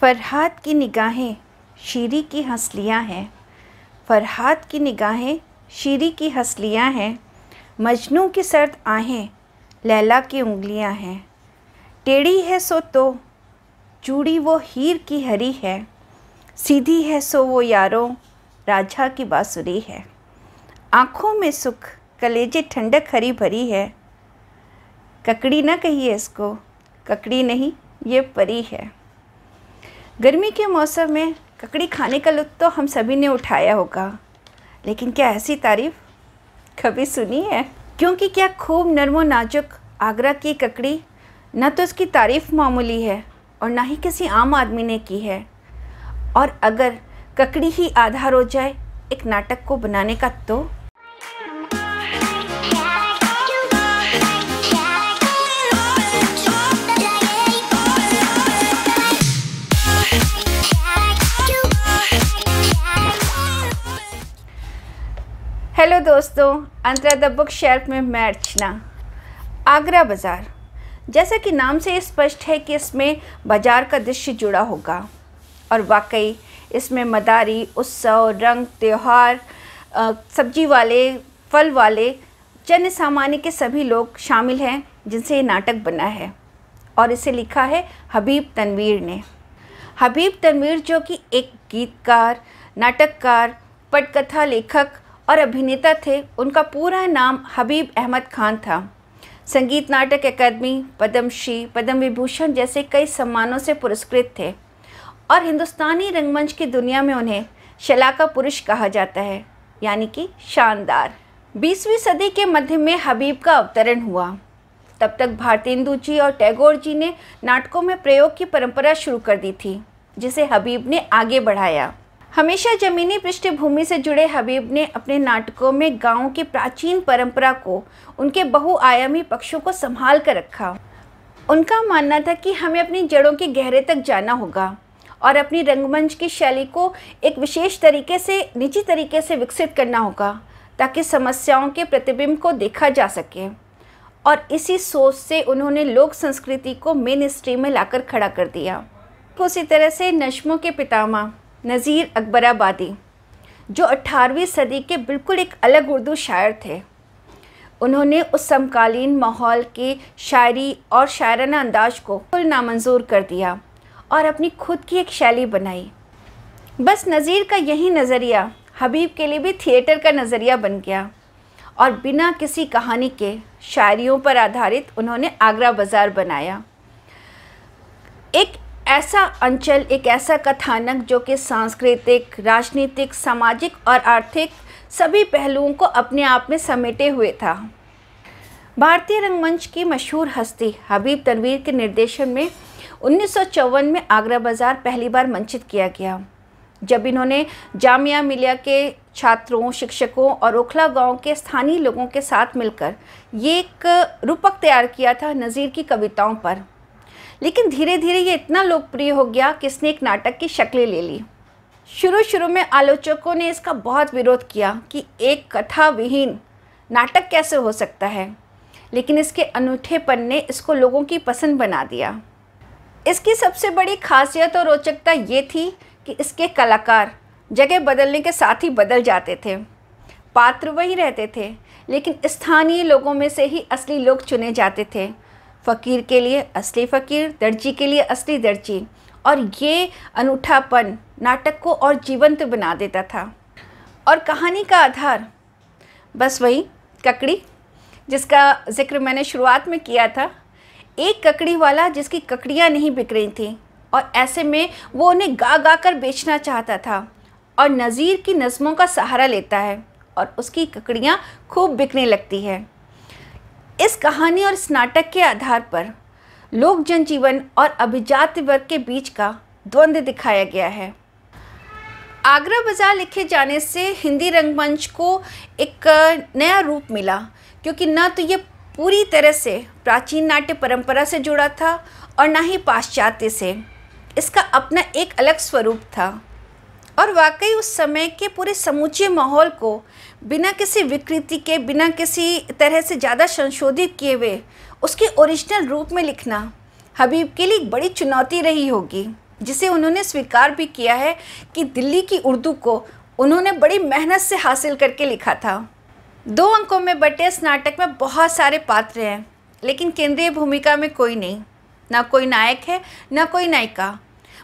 फरहाद की निगाहें शीरी की हंसलियाँ हैं फरहाद की निगाहें शीरी की हंसलियाँ हैं मजनू की सर्द आहें लैला की उंगलियाँ हैं टेढ़ी है सो तो चूड़ी वो हीर की हरी है सीधी है सो वो यारों राजा की बाँसुरी है आँखों में सुख कलेजे ठंडक हरी भरी है ककड़ी ना कहिए इसको ककड़ी नहीं ये परी है गर्मी के मौसम में ककड़ी खाने का लुत्फ तो हम सभी ने उठाया होगा लेकिन क्या ऐसी तारीफ कभी सुनी है क्योंकि क्या खूब नरमो नाजुक आगरा की ककड़ी न तो उसकी तारीफ़ मामूली है और ना ही किसी आम आदमी ने की है और अगर ककड़ी ही आधार हो जाए एक नाटक को बनाने का तो हेलो दोस्तों अंतरा द बुक शेल्फ में मैं अर्चना आगरा बाज़ार जैसा कि नाम से स्पष्ट है कि इसमें बाज़ार का दृश्य जुड़ा होगा और वाकई इसमें मदारी उत्सव रंग त्यौहार सब्जी वाले फल वाले जन सामान्य के सभी लोग शामिल हैं जिनसे ये नाटक बना है और इसे लिखा है हबीब तनवीर ने हबीब तनवीर जो कि एक गीतकार नाटककार पटकथा लेखक और अभिनेता थे उनका पूरा नाम हबीब अहमद खान था संगीत नाटक अकादमी पद्मश्री पद्म विभूषण जैसे कई सम्मानों से पुरस्कृत थे और हिंदुस्तानी रंगमंच की दुनिया में उन्हें शलाका पुरुष कहा जाता है यानी कि शानदार बीसवीं सदी के मध्य में हबीब का अवतरण हुआ तब तक भारतेंदु जी और टैगोर जी ने नाटकों में प्रयोग की परंपरा शुरू कर दी थी जिसे हबीब ने आगे बढ़ाया हमेशा जमीनी पृष्ठभूमि से जुड़े हबीब ने अपने नाटकों में गाँव की प्राचीन परंपरा को उनके बहुआयामी पक्षों को संभाल कर रखा उनका मानना था कि हमें अपनी जड़ों के गहरे तक जाना होगा और अपनी रंगमंच की शैली को एक विशेष तरीके से निजी तरीके से विकसित करना होगा ताकि समस्याओं के प्रतिबिंब को देखा जा सके और इसी सोच से उन्होंने लोक संस्कृति को मेन स्ट्रीम में लाकर खड़ा कर दिया उसी तरह से नशमों के पितामा नज़ीर अकबराबादी जो 18वीं सदी के बिल्कुल एक अलग उर्दू शायर थे उन्होंने उस समकालीन माहौल के शायरी और शायराना अंदाज को बिल्कुल नामंजूर कर दिया और अपनी खुद की एक शैली बनाई बस नज़ीर का यही नज़रिया हबीब के लिए भी थिएटर का नज़रिया बन गया और बिना किसी कहानी के शायरियों पर आधारित उन्होंने आगरा बाज़ार बनाया एक ऐसा अंचल एक ऐसा कथानक जो कि सांस्कृतिक राजनीतिक सामाजिक और आर्थिक सभी पहलुओं को अपने आप में समेटे हुए था भारतीय रंगमंच की मशहूर हस्ती हबीब तनवीर के निर्देशन में उन्नीस में आगरा बाज़ार पहली बार मंचित किया गया जब इन्होंने जामिया मिलिया के छात्रों शिक्षकों और ओखला गांव के स्थानीय लोगों के साथ मिलकर ये एक रूपक तैयार किया था नज़ीर की कविताओं पर लेकिन धीरे धीरे ये इतना लोकप्रिय हो गया कि इसने एक नाटक की शक्लें ले ली शुरू शुरू में आलोचकों ने इसका बहुत विरोध किया कि एक कथा विहीन नाटक कैसे हो सकता है लेकिन इसके अनूठेपन ने इसको लोगों की पसंद बना दिया इसकी सबसे बड़ी खासियत और रोचकता ये थी कि इसके कलाकार जगह बदलने के साथ ही बदल जाते थे पात्र वही रहते थे लेकिन स्थानीय लोगों में से ही असली लोग चुने जाते थे फ़कीर के लिए असली फ़कीर दर्जी के लिए असली दर्जी और ये अनूठापन नाटक को और जीवंत बना देता था और कहानी का आधार बस वही ककड़ी जिसका जिक्र मैंने शुरुआत में किया था एक ककड़ी वाला जिसकी ककड़ियाँ नहीं बिक रही थीं और ऐसे में वो उन्हें गा गा कर बेचना चाहता था और नज़ीर की नज़मों का सहारा लेता है और उसकी ककड़ियाँ खूब बिकने लगती है इस कहानी और इस नाटक के आधार पर लोक जनजीवन और अभिजात वर्ग के बीच का द्वंद्व दिखाया गया है आगरा बाजार लिखे जाने से हिंदी रंगमंच को एक नया रूप मिला क्योंकि न तो ये पूरी तरह से प्राचीन नाट्य परंपरा से जुड़ा था और ना ही पाश्चात्य से इसका अपना एक अलग स्वरूप था वाकई उस समय के पूरे समूचे माहौल को बिना किसी विकृति के बिना किसी तरह से ज़्यादा संशोधित किए हुए उसके ओरिजिनल रूप में लिखना हबीब के लिए बड़ी चुनौती रही होगी जिसे उन्होंने स्वीकार भी किया है कि दिल्ली की उर्दू को उन्होंने बड़ी मेहनत से हासिल करके लिखा था दो अंकों में बटे इस नाटक में बहुत सारे पात्र हैं लेकिन केंद्रीय भूमिका में कोई नहीं ना कोई नायक है ना कोई नायिका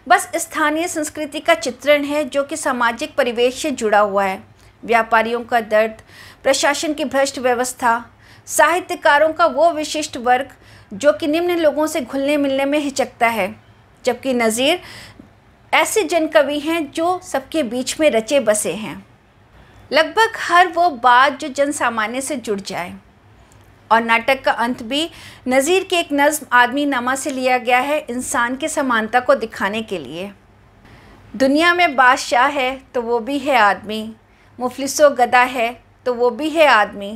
बस स्थानीय संस्कृति का चित्रण है जो कि सामाजिक परिवेश से जुड़ा हुआ है व्यापारियों का दर्द प्रशासन की भ्रष्ट व्यवस्था साहित्यकारों का वो विशिष्ट वर्ग जो कि निम्न लोगों से घुलने मिलने में हिचकता है जबकि नज़ीर ऐसे जन कवि हैं जो सबके बीच में रचे बसे हैं लगभग हर वो बात जो जन सामान्य से जुड़ जाए और नाटक का अंत भी नज़ीर की एक नज़म आदमी नामा से लिया गया है इंसान के समानता को दिखाने के लिए दुनिया में बादशाह है तो वो भी है आदमी मुफलिसो गदा है तो वो भी है आदमी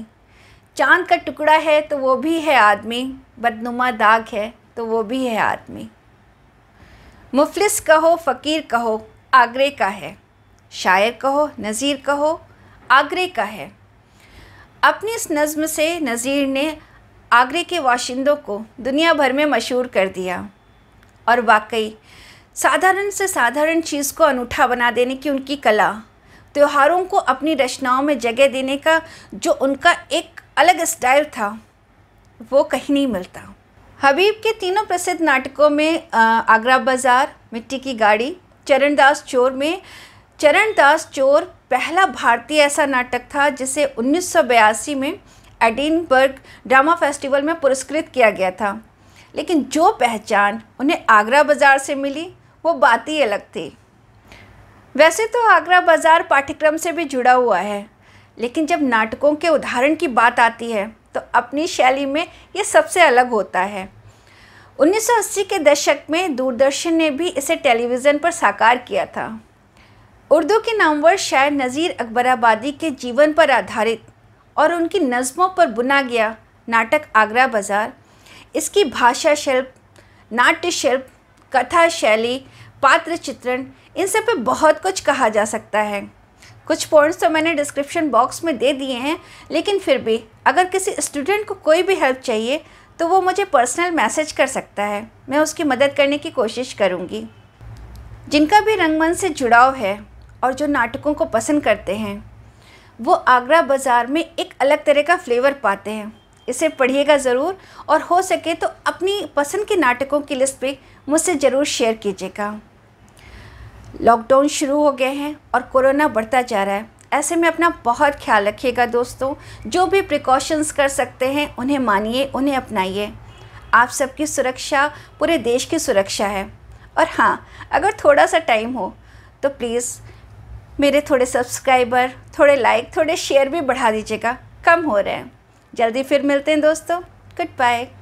चांद का टुकड़ा है तो वो भी है आदमी बदनुमा दाग है तो वो भी है आदमी मुफलिस कहो फ़कीर कहो आगरे का है शायर कहो नज़ीर कहो आगरे का है अपनी इस नज़म से नज़ीर ने आगरे के वाशिंदों को दुनिया भर में मशहूर कर दिया और वाकई साधारण से साधारण चीज़ को अनूठा बना देने की उनकी कला त्योहारों को अपनी रचनाओं में जगह देने का जो उनका एक अलग स्टाइल था वो कहीं नहीं मिलता हबीब के तीनों प्रसिद्ध नाटकों में आगरा बाज़ार मिट्टी की गाड़ी चरणदास चोर में चरणदास चोर पहला भारतीय ऐसा नाटक था जिसे 1982 में एडिनबर्ग ड्रामा फेस्टिवल में पुरस्कृत किया गया था लेकिन जो पहचान उन्हें आगरा बाज़ार से मिली वो बात ही अलग थी वैसे तो आगरा बाज़ार पाठ्यक्रम से भी जुड़ा हुआ है लेकिन जब नाटकों के उदाहरण की बात आती है तो अपनी शैली में ये सबसे अलग होता है 1980 के दशक में दूरदर्शन ने भी इसे टेलीविज़न पर साकार किया था उर्दू के नामवर शायर नज़ीर अकबराबादी के जीवन पर आधारित और उनकी नज़मों पर बुना गया नाटक आगरा बाज़ार इसकी भाषा शिल्प नाट्य शिल्प कथा शैली पात्र चित्रण इन सब पे बहुत कुछ कहा जा सकता है कुछ पॉइंट्स तो मैंने डिस्क्रिप्शन बॉक्स में दे दिए हैं लेकिन फिर भी अगर किसी स्टूडेंट को कोई भी हेल्प चाहिए तो वो मुझे पर्सनल मैसेज कर सकता है मैं उसकी मदद करने की कोशिश करूँगी जिनका भी रंगमंच से जुड़ाव है और जो नाटकों को पसंद करते हैं वो आगरा बाज़ार में एक अलग तरह का फ्लेवर पाते हैं इसे पढ़िएगा ज़रूर और हो सके तो अपनी पसंद के नाटकों की लिस्ट भी मुझसे ज़रूर शेयर कीजिएगा लॉकडाउन शुरू हो गए हैं और कोरोना बढ़ता जा रहा है ऐसे में अपना बहुत ख्याल रखिएगा दोस्तों जो भी प्रिकॉशंस कर सकते हैं उन्हें मानिए उन्हें अपनाइए आप सबकी सुरक्षा पूरे देश की सुरक्षा है और हाँ अगर थोड़ा सा टाइम हो तो प्लीज़ मेरे थोड़े सब्सक्राइबर थोड़े लाइक थोड़े शेयर भी बढ़ा दीजिएगा कम हो रहे हैं जल्दी फिर मिलते हैं दोस्तों गुड बाय